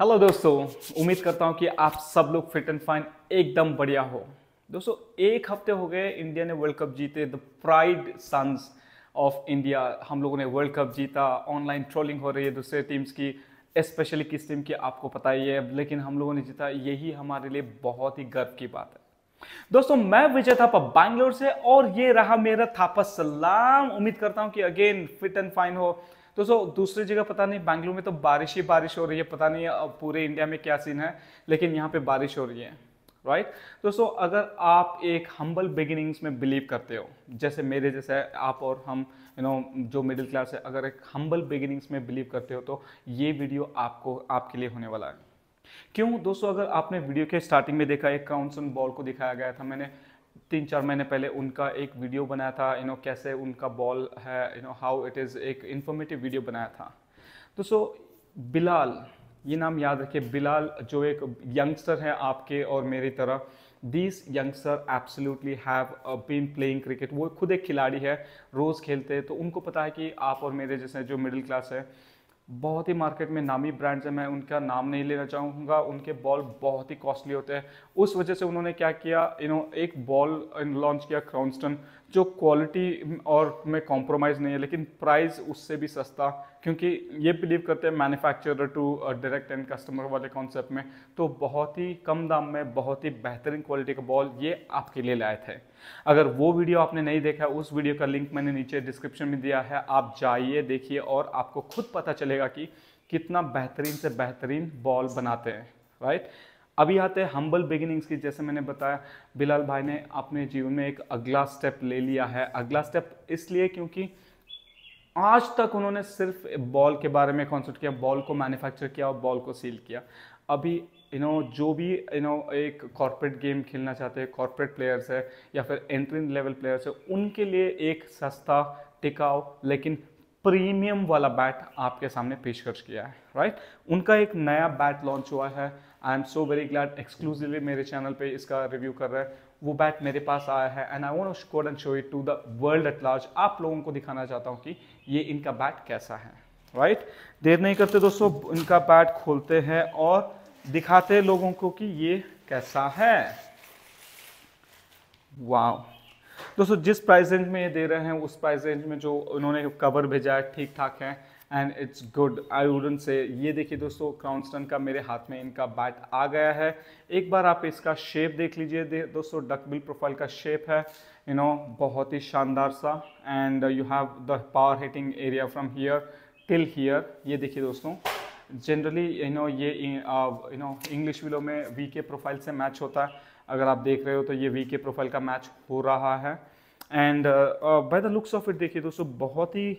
Hello दोस्तों उम्मीद करता हूँ कि आप सब लोग फिट एंड फाइन एकदम बढ़िया हो दोस्तों एक हफ्ते हो गए इंडिया ने वर्ल्ड कप जीते the pride sons of India हम लोगों ने वर्ल्ड कप जीता ऑनलाइन ट्रोलिंग हो रही है दूसरे टीम्स की स्पेशली किस टीम की आपको पता ही है लेकिन हम लोगों ने जीता यही हमारे लिए बहुत ही गर्व की बात है दोस्तों मैं विजय थापा बैंगलोर से और ये रहा मेरा थापा सलाम उम्मीद करता हूँ कि अगेन फिट एंड फाइन हो तो सो दूसरी जगह पता नहीं बैंगलोर में तो बारिश ही बारिश हो रही है पता नहीं पूरे इंडिया में क्या सीन है लेकिन यहाँ पे बारिश हो रही है राइट दोस्तों अगर आप एक हम्बल बिगिनिंग्स में बिलीव करते हो जैसे मेरे जैसे आप और हम यू नो जो मिडिल क्लास है अगर एक हम्बल बिगिनिंग्स में बिलीव करते हो तो ये वीडियो आपको आपके लिए होने वाला है क्यों दोस्तों अगर आपने वीडियो के स्टार्टिंग में देखा एक काउंसन बॉल को दिखाया गया था मैंने तीन चार महीने पहले उनका एक वीडियो बनाया था यू नो कैसे उनका बॉल है you know how it is एक इन्फॉर्मेटिव वीडियो बनाया था तो सो बिलाल ये नाम याद रखिए बिलाल जो एक यंगस्टर है आपके और मेरी तरह this youngster absolutely have been playing cricket वो खुद एक खिलाड़ी है रोज़ खेलते हैं तो उनको पता है कि आप और मेरे जैसे जो मिडिल क्लास है बहुत ही मार्केट में नामी ब्रांड्स हैं मैं उनका नाम नहीं लेना चाहूँगा उनके बॉल बहुत ही कॉस्टली होते हैं उस वजह से उन्होंने क्या किया इन्हों एक बॉल लॉन्च किया क्राउनस्टन जो क्वालिटी और में कॉम्प्रोमाइज़ नहीं है लेकिन प्राइस उससे भी सस्ता क्योंकि ये बिलीव करते हैं manufacturer to direct end customer वाले कॉन्सेप्ट में तो बहुत ही कम दाम में बहुत ही बेहतरीन क्वालिटी का बॉल ये आपके लिए लाए थे अगर वो वीडियो आपने नहीं देखा उस वीडियो का लिंक मैंने नीचे डिस्क्रिप्शन में दिया है आप जाइए देखिए और आपको खुद पता चलेगा कि कितना बेहतरीन से बेहतरीन बॉल बनाते हैं राइट अभी आते हैं हम्बल बिगिनिंग्स की जैसे मैंने बताया बिलाल भाई ने अपने जीवन में एक अगला स्टेप ले लिया है अगला स्टेप इसलिए क्योंकि आज तक उन्होंने सिर्फ बॉल के बारे में कॉन्सेप्ट किया बॉल को मैन्युफैक्चर किया और बॉल को सील किया अभी यू नो जो भी यू नो एक कॉरपोरेट गेम खेलना चाहते हैं कॉरपोरेट प्लेयर्स है या फिर एंट्री लेवल प्लेयर्स है उनके लिए एक सस्ता टिकाऊ लेकिन प्रीमियम वाला बैट आपके सामने पेशकश किया है राइट उनका एक नया बैट लॉन्च हुआ है I am so very glad exclusively मेरे चैनल पे इसका रिव्यू कर रहे हैं वो बैट मेरे पास आया है and I want to and show it to the world at large आप लोगों को दिखाना चाहता हूँ कि ये इनका बैट कैसा है राइट right? देर नहीं करते दोस्तों इनका बैट खोलते हैं और दिखाते लोगों को कि ये कैसा है वाह दोस्तों जिस प्राइस रेंज में ये दे रहे हैं उस प्राइस रेंज में जो उन्होंने कवर भेजा है ठीक ठाक है and it's good I wouldn't say ये देखिए दोस्तों क्राउनस्टन का मेरे हाथ में इनका बैट आ गया है एक बार आप इसका शेप देख लीजिए दे, दोस्तों डकबिल प्रोफाइल का शेप है यू you नो know, बहुत ही शानदार सा and you have the power hitting area from here till here ये देखिए दोस्तों जनरली यू नो ये यू नो इंग्लिश विलो में वी के प्रोफाइल से मैच होता है अगर आप देख रहे हो तो ये वी के प्रोफाइल का मैच हो रहा है and by the looks of it देखिए दोस्तों बहुत ही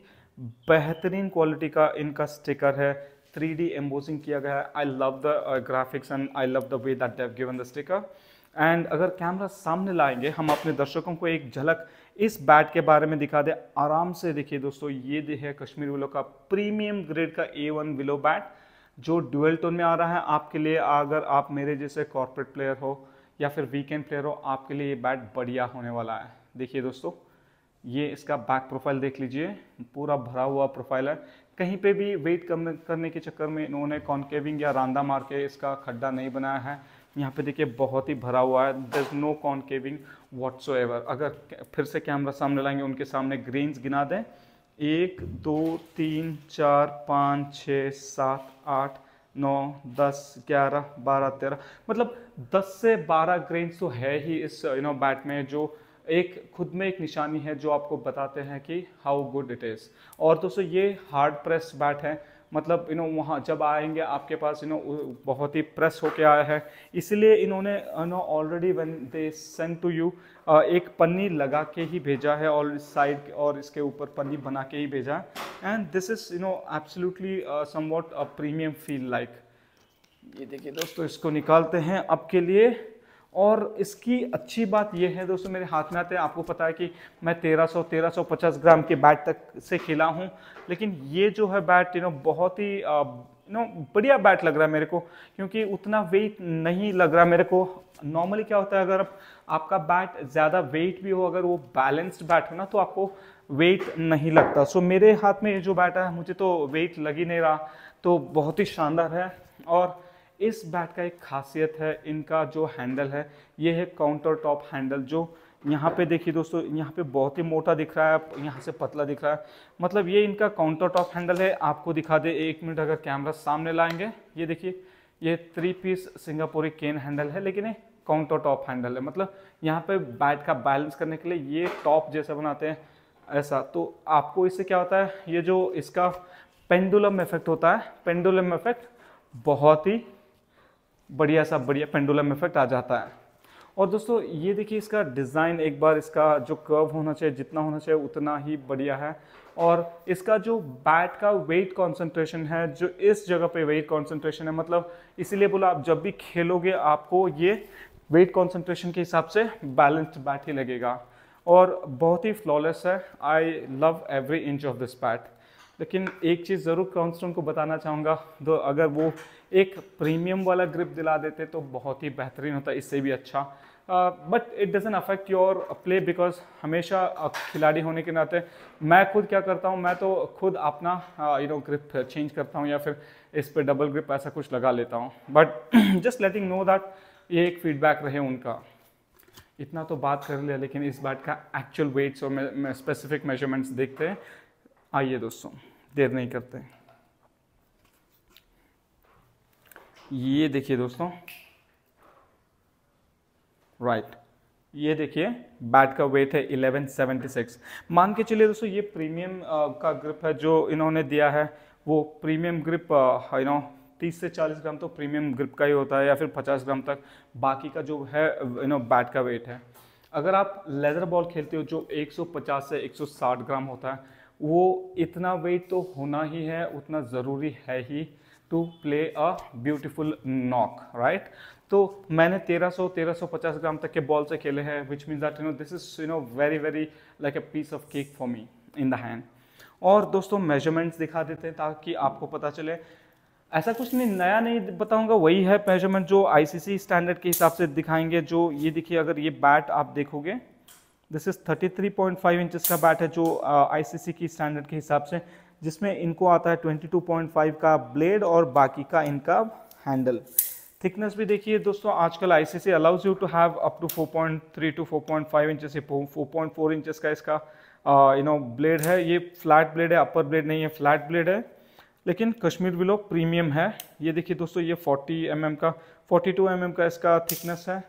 बेहतरीन क्वालिटी का इनका स्टिकर है 3D एम्बोसिंग किया गया है I love the graphics and I love the way that they've given the sticker and अगर कैमरा सामने लाएंगे हम अपने दर्शकों को एक झलक इस बैट के बारे में दिखा दें आराम से देखिए दोस्तों ये है कश्मीर विलो का प्रीमियम ग्रेड का ए वन विलो बैट जो डुअल टोन में आ रहा है आपके लिए अगर आप मेरे जैसे कॉरपोरेट प्लेयर हो या फिर वीकेंड प्लेयर हो आपके लिए ये बैट बढ़िया होने वाला है देखिए दोस्तों ये इसका बैक प्रोफाइल देख लीजिए पूरा भरा हुआ प्रोफाइल है कहीं पे भी वेट कम करने के चक्कर में इन्होंने कॉन्केविंग या रांदा मार के इसका खड्डा नहीं बनाया है यहाँ पे देखिए बहुत ही भरा हुआ है there is no concaving ever अगर फिर से कैमरा सामने लाएंगे उनके सामने ग्रेन्स गिना दें एक दो तीन चार पाँच छः सात आठ नौ दस ग्यारह बारह तेरह मतलब दस से बारह ग्रेन्स तो है ही इस यू नो बैट में जो एक खुद में एक निशानी है जो आपको बताते हैं कि हाउ गुड इट इज़ और दोस्तों ये हार्ड प्रेस बैट है मतलब यू नो वहाँ जब आएंगे आपके पास यू नो बहुत ही प्रेस होके आया है इसलिए इन्होंने you know already one they send to you एक पन्नी लगा के ही भेजा है और साइड और इसके ऊपर पन्नी बना के ही भेजा and this is you know absolutely somewhat premium feel like ये देखिए दोस्तों इसको निकालते हैं आपके लिए और इसकी अच्छी बात यह है दोस्तों मेरे हाथ में आते हैं आपको पता है कि मैं 1300 1350 ग्राम के बैट तक से खेला हूँ लेकिन ये जो है बैट यू नो बहुत ही यू uh, नो बढ़िया बैट लग रहा है मेरे को क्योंकि उतना वेट नहीं लग रहा मेरे को नॉर्मली क्या होता है अगर आपका बैट ज़्यादा वेट भी हो अगर वो बैलेंस्ड बैट हो ना तो आपको वेट नहीं लगता सो मेरे हाथ में जो बैट है मुझे तो वेट लग ही नहीं रहा तो बहुत ही शानदार है और इस बैट का एक खासियत है इनका जो हैंडल है ये है काउंटर टॉप हैंडल जो यहाँ पे देखिए दोस्तों यहाँ पे बहुत ही मोटा दिख रहा है यहाँ से पतला दिख रहा है मतलब ये इनका काउंटर टॉप हैंडल है आपको दिखा दे एक मिनट अगर कैमरा सामने लाएंगे ये देखिए ये थ्री पीस सिंगापुरी केन हैंडल है लेकिन ये काउंटर टॉप हैंडल है मतलब यहाँ पे बैट का बैलेंस करने के लिए ये टॉप जैसा बनाते हैं ऐसा तो आपको इससे क्या होता है ये जो इसका पेंडुलम इफेक्ट होता है पेंडुलम इफेक्ट बहुत ही बढ़िया सा बढ़िया पेंडुलम इफेक्ट आ जाता है और दोस्तों ये देखिए इसका डिज़ाइन एक बार इसका जो कर्व होना चाहिए जितना होना चाहिए उतना ही बढ़िया है और इसका जो बैट का वेट कंसंट्रेशन है जो इस जगह पे वेट कंसंट्रेशन है मतलब इसीलिए बोला आप जब भी खेलोगे आपको ये वेट कंसंट्रेशन के हिसाब से बैलेंस्ड बैट ही लगेगा और बहुत ही फ्लॉलेस है I love every inch of this bat लेकिन एक चीज़ ज़रूर कॉन्स्टोन को बताना चाहूँगा तो अगर वो एक प्रीमियम वाला ग्रिप दिला देते तो बहुत ही बेहतरीन होता इससे भी अच्छा but it doesn't affect your play because हमेशा खिलाड़ी होने के नाते मैं खुद क्या करता हूँ मैं तो खुद अपना यू नो ग्रिप चेंज करता हूँ या फिर इस पर डबल ग्रिप ऐसा कुछ लगा लेता हूँ but just letting know that ये एक फीडबैक रहे उनका इतना तो बात कर लिया लेकिन इस बात का एक्चुअल वेट्स और स्पेसिफिक मेजरमेंट्स देखते हैं आइए दोस्तों देर नहीं करते ये देखिए दोस्तों राइट right. ये देखिए बैट का वेट है 1176 मान के चलिए दोस्तों ये प्रीमियम का ग्रिप है जो इन्होंने दिया है वो प्रीमियम ग्रिप यू नो 30 से 40 ग्राम तो प्रीमियम ग्रिप का ही होता है या फिर 50 ग्राम तक बाकी का जो है यू नो बैट का वेट है अगर आप लेदर बॉल खेलते हो जो 150 से 160 ग्राम होता है वो इतना वेट तो होना ही है उतना ज़रूरी है ही to play a beautiful knock right तो मैंने 1300 1350 ग्राम तक के बॉल से खेले हैं which means that you know this is you know very very like a piece of cake for me in the hand और दोस्तों मेजरमेंट्स दिखा देते हैं ताकि आपको पता चले ऐसा कुछ नहीं नया नहीं बताऊंगा वही है मेजरमेंट जो आईसीसी स्टैंडर्ड के हिसाब से दिखाएंगे जो ये देखिए अगर ये बैट आप देखोगे दिस इज 33.5 इंचेस का बैट है जो आईसीसी uh, की स्टैंडर्ड के हिसाब से जिसमें इनको आता है 22.5 का ब्लेड और बाकी का इनका हैंडल थिकनेस भी देखिए दोस्तों आजकल ICC allows you to have up to 4.3 to 4.5 inches से फोर इंचज़ का इसका यू नो ब्लेड है ये फ्लैट ब्लेड है अपर ब्लेड नहीं है फ्लैट ब्लेड है लेकिन कश्मीर विलो प्रीमियम है ये देखिए दोस्तों ये 40 एम mm का 42 टू mm का इसका थिकनेस है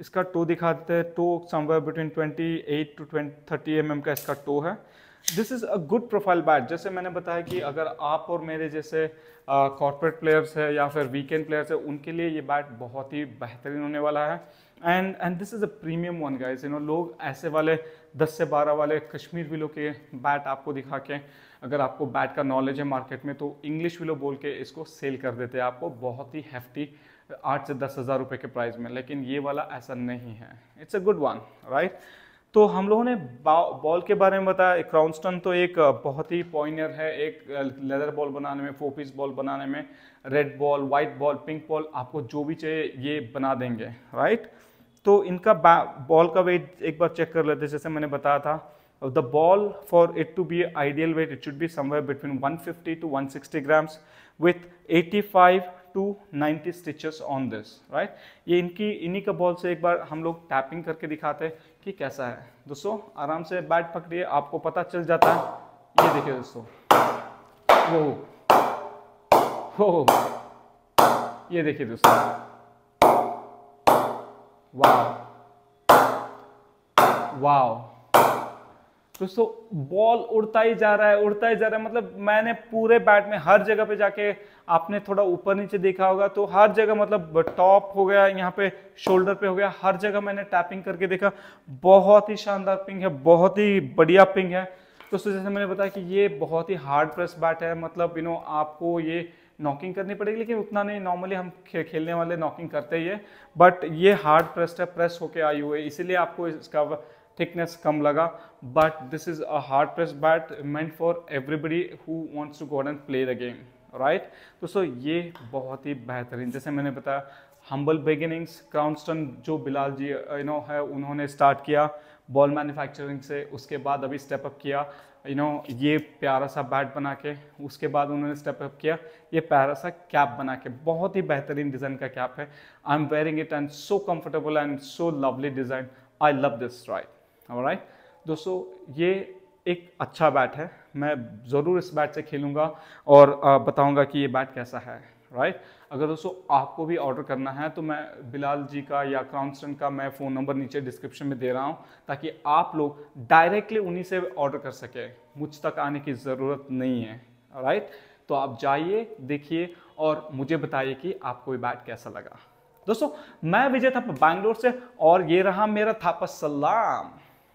इसका टो दिखा देते हैं toe somewhere between 28 to twenty thirty M का इसका टो है this is a good profile bat जैसे मैंने बताया कि अगर आप और मेरे जैसे कॉरपोरेट प्लेयर्स है या फिर वीकेंड प्लेयर्स है उनके लिए ये बैट बहुत ही बेहतरीन होने वाला है and and this is a premium one guys you know लोग ऐसे वाले 10 से 12 वाले कश्मीर विलो के बैट आपको दिखा के अगर आपको बैट का नॉलेज है मार्केट में तो इंग्लिश विलो बोल के इसको सेल कर देते हैं आपको बहुत ही हैफ्टी आठ से दस हज़ार रुपये के प्राइस में लेकिन ये वाला ऐसा नहीं है it's a good one right तो हम लोगों ने बॉल के बारे में बताया क्राउनस्टन तो एक बहुत ही पॉइनियर है एक लेदर बॉल बनाने में फोर पीस बॉल बनाने में red ball white ball pink ball आपको जो भी चाहिए ये बना देंगे राइट तो इनका बॉल का वेट एक बार चेक कर लेते जैसे मैंने बताया था the ball for it to be ideal weight it should be somewhere between 150 to 160 grams with 85 to ninety stitches on this right ये इनकी इन्हीं का बॉल से एक बार हम लोग टैपिंग करके दिखाते हैं कि कैसा है दोस्तों आराम से बैट पकड़िए आपको पता चल जाता है ये देखिए दोस्तों वो हो ये देखिए दोस्तों वाओ वाह दोस्तों बॉल उड़ता ही जा रहा है उड़ता ही जा रहा है मतलब मैंने पूरे बैट में हर जगह पे जाके आपने थोड़ा ऊपर नीचे देखा होगा तो हर जगह मतलब टॉप हो गया यहाँ पे शोल्डर पे हो गया हर जगह मैंने टैपिंग करके देखा बहुत ही शानदार पिंग है बहुत ही बढ़िया पिंग है दोस्तों जैसे मैंने बताया कि ये बहुत ही हार्ड प्रेस बैट है मतलब यू नो आपको ये नॉकिंग करनी पड़ेगी लेकिन उतना नहीं नॉर्मली हम खे, खेलने वाले नॉकिंग करते ही है बट ये हार्ड प्रेस है प्रेस होके आई हुई है इसीलिए आपको इसका थिकनेस कम लगा but this is a hard press bat meant for everybody who wants to go out play the game game right दोस्तों ये बहुत ही बेहतरीन जैसे मैंने बताया हम्बल बिगिनिंग्स क्राउनस्टन जो बिलाल जी यू नो है उन्होंने स्टार्ट किया बॉल मैन्युफैक्चरिंग से उसके बाद अभी स्टेप अप किया यू you नो know, ये प्यारा सा बैट बना के उसके बाद उन्होंने स्टेप अप किया ये प्यारा सा कैप बना के बहुत ही बेहतरीन डिज़ाइन का कैप है I am wearing it and so comfortable and so lovely design I love this right right दोस्तों ये एक अच्छा बैट है मैं ज़रूर इस बैट से खेलूँगा और बताऊँगा कि ये बैट कैसा है राइट अगर दोस्तों आपको भी ऑर्डर करना है तो मैं बिलाल जी का या क्राउंसन का मैं फ़ोन नंबर नीचे डिस्क्रिप्शन में दे रहा हूँ ताकि आप लोग डायरेक्टली उन्हीं से ऑर्डर कर सके मुझ तक आने की ज़रूरत नहीं है राइट तो आप जाइए देखिए और मुझे बताइए कि आपको ये बैट कैसा लगा दोस्तों मैं विजय था बैंगलोर से और ये रहा मेरा थापा सलाम